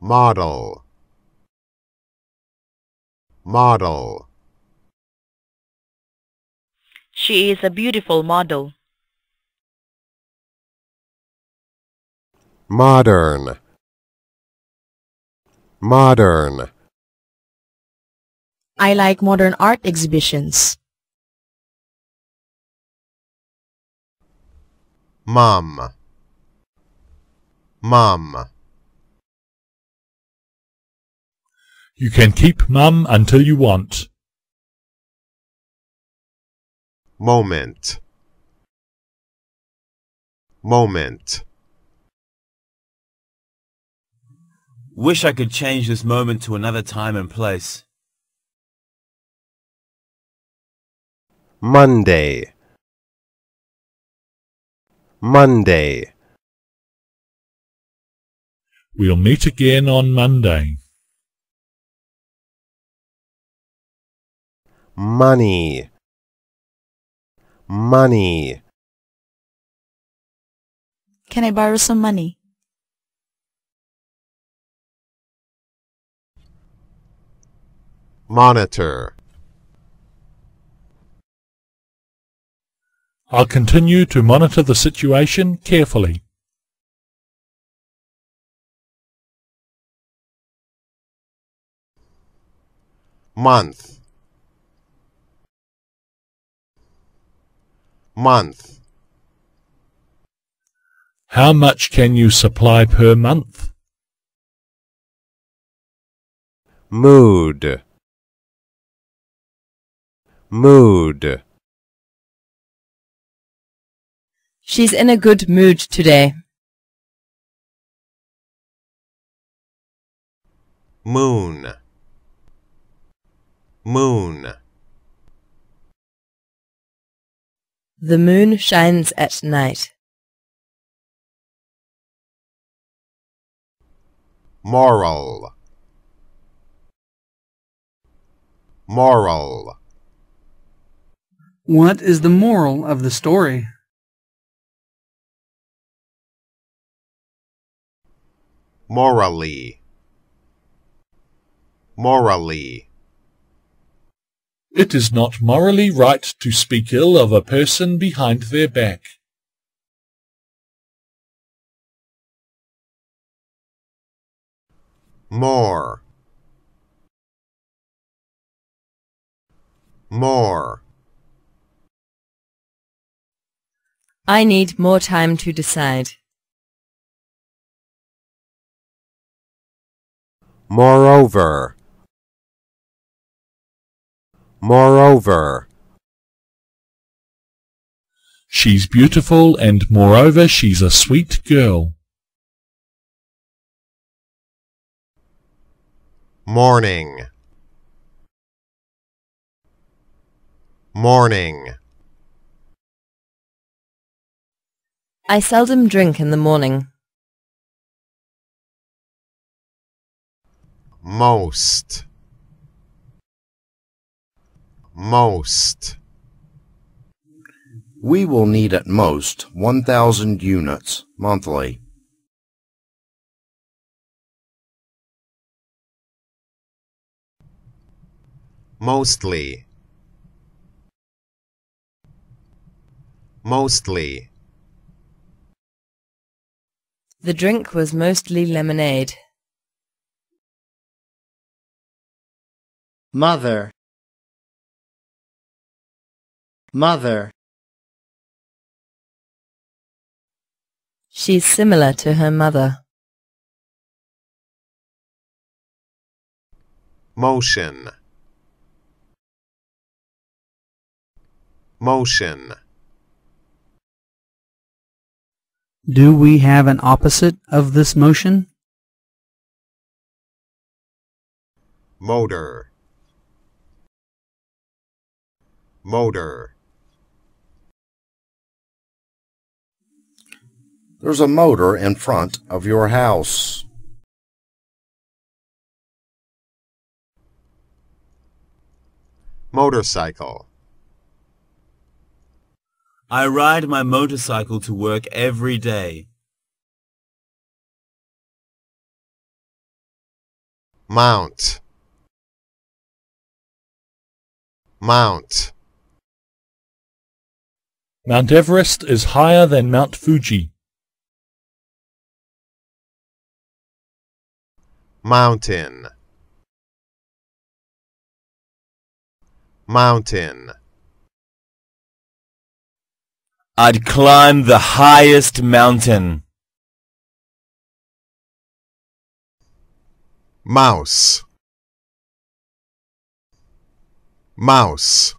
model model She is a beautiful model modern modern I like modern art exhibitions mom mom You can keep mum until you want. Moment. Moment. Wish I could change this moment to another time and place. Monday. Monday. We'll meet again on Monday. money money Can I borrow some money? monitor I'll continue to monitor the situation carefully. month month? How much can you supply per month? Mood Mood She's in a good mood today. Moon Moon The moon shines at night. Moral Moral What is the moral of the story? Morally Morally it is not morally right to speak ill of a person behind their back. More More I need more time to decide. Moreover Moreover. She's beautiful and moreover she's a sweet girl. Morning. Morning. I seldom drink in the morning. Most most. We will need at most 1,000 units monthly. Mostly. Mostly. The drink was mostly lemonade. Mother mother. She's similar to her mother. Motion. Motion. Do we have an opposite of this motion? Motor. Motor. There's a motor in front of your house. Motorcycle I ride my motorcycle to work every day. Mount Mount Mount Everest is higher than Mount Fuji. mountain mountain I'd climb the highest mountain mouse mouse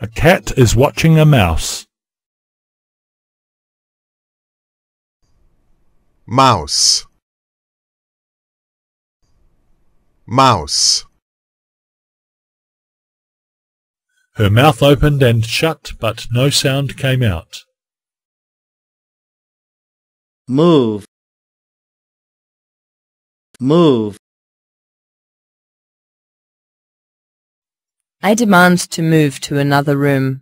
a cat is watching a mouse mouse mouse her mouth opened and shut but no sound came out move move I demand to move to another room.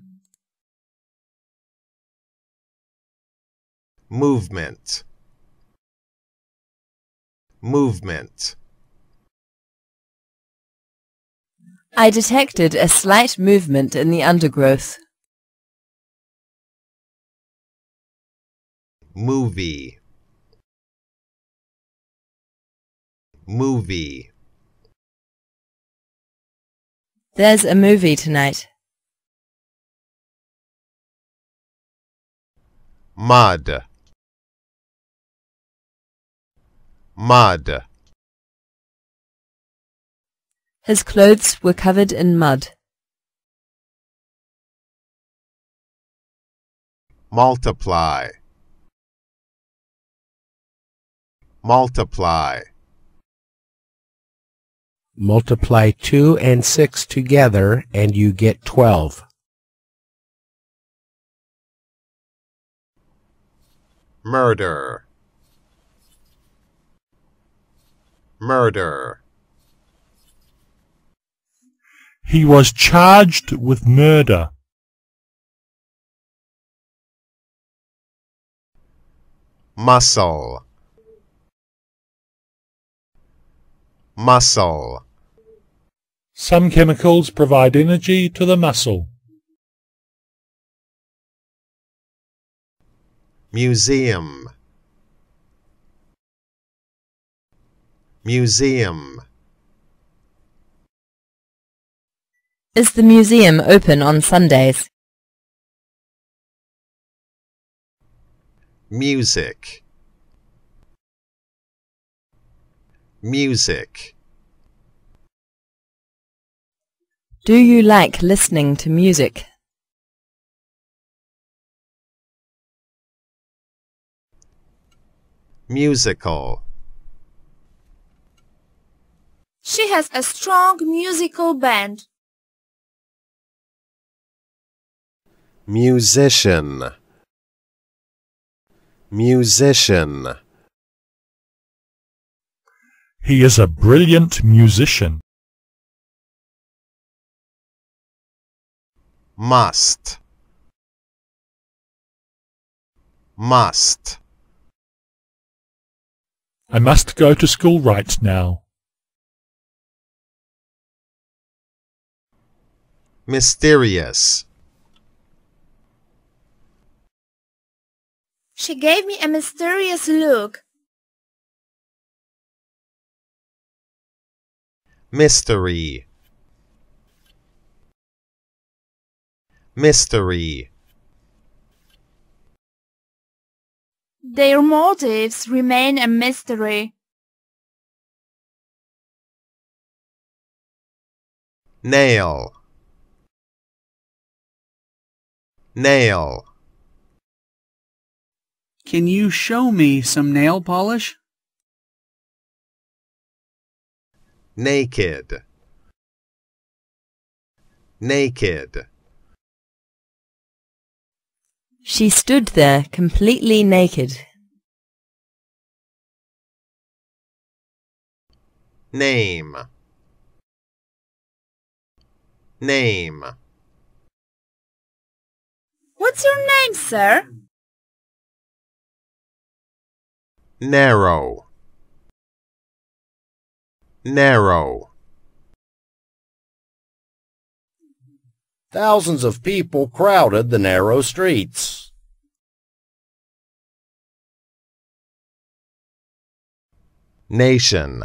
Movement movement. I detected a slight movement in the undergrowth. Movie Movie There's a movie tonight. Mud mud. His clothes were covered in mud. Multiply. Multiply. Multiply 2 and 6 together and you get 12. Murder. murder. He was charged with murder. Muscle. Muscle. Some chemicals provide energy to the muscle. Museum Museum. Is the museum open on Sundays? Music. Music. Do you like listening to music? Musical. She has a strong musical band. Musician Musician He is a brilliant musician. Must Must I must go to school right now. mysterious. She gave me a mysterious look. Mystery. Mystery. Their motives remain a mystery. Nail. Nail. Can you show me some nail polish? Naked. Naked. She stood there completely naked. Name. Name. What's your name, sir? Narrow. Narrow. Thousands of people crowded the narrow streets. Nation.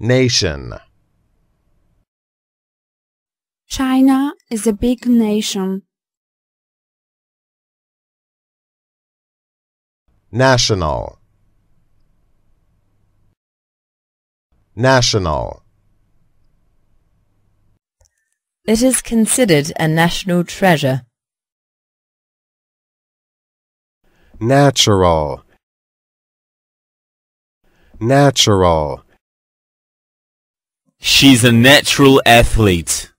Nation. China is a big nation. National National It is considered a national treasure. Natural Natural She's a natural athlete.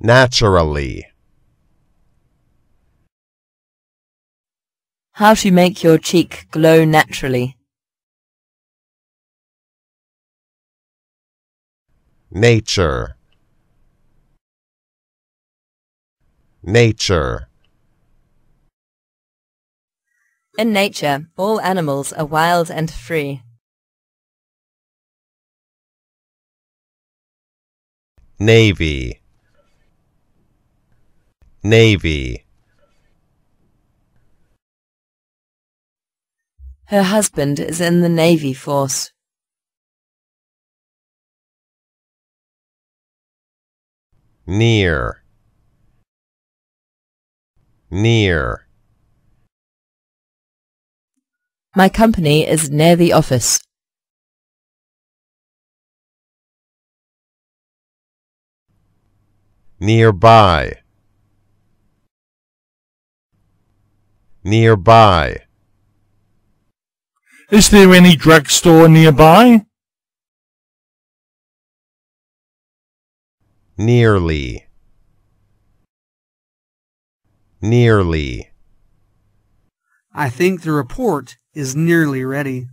naturally. How to make your cheek glow naturally. Nature. Nature. In nature, all animals are wild and free. Navy. Navy. Her husband is in the Navy Force. Near. Near. My company is near the office. Nearby. nearby? Is there any drugstore nearby? Nearly. Nearly. I think the report is nearly ready.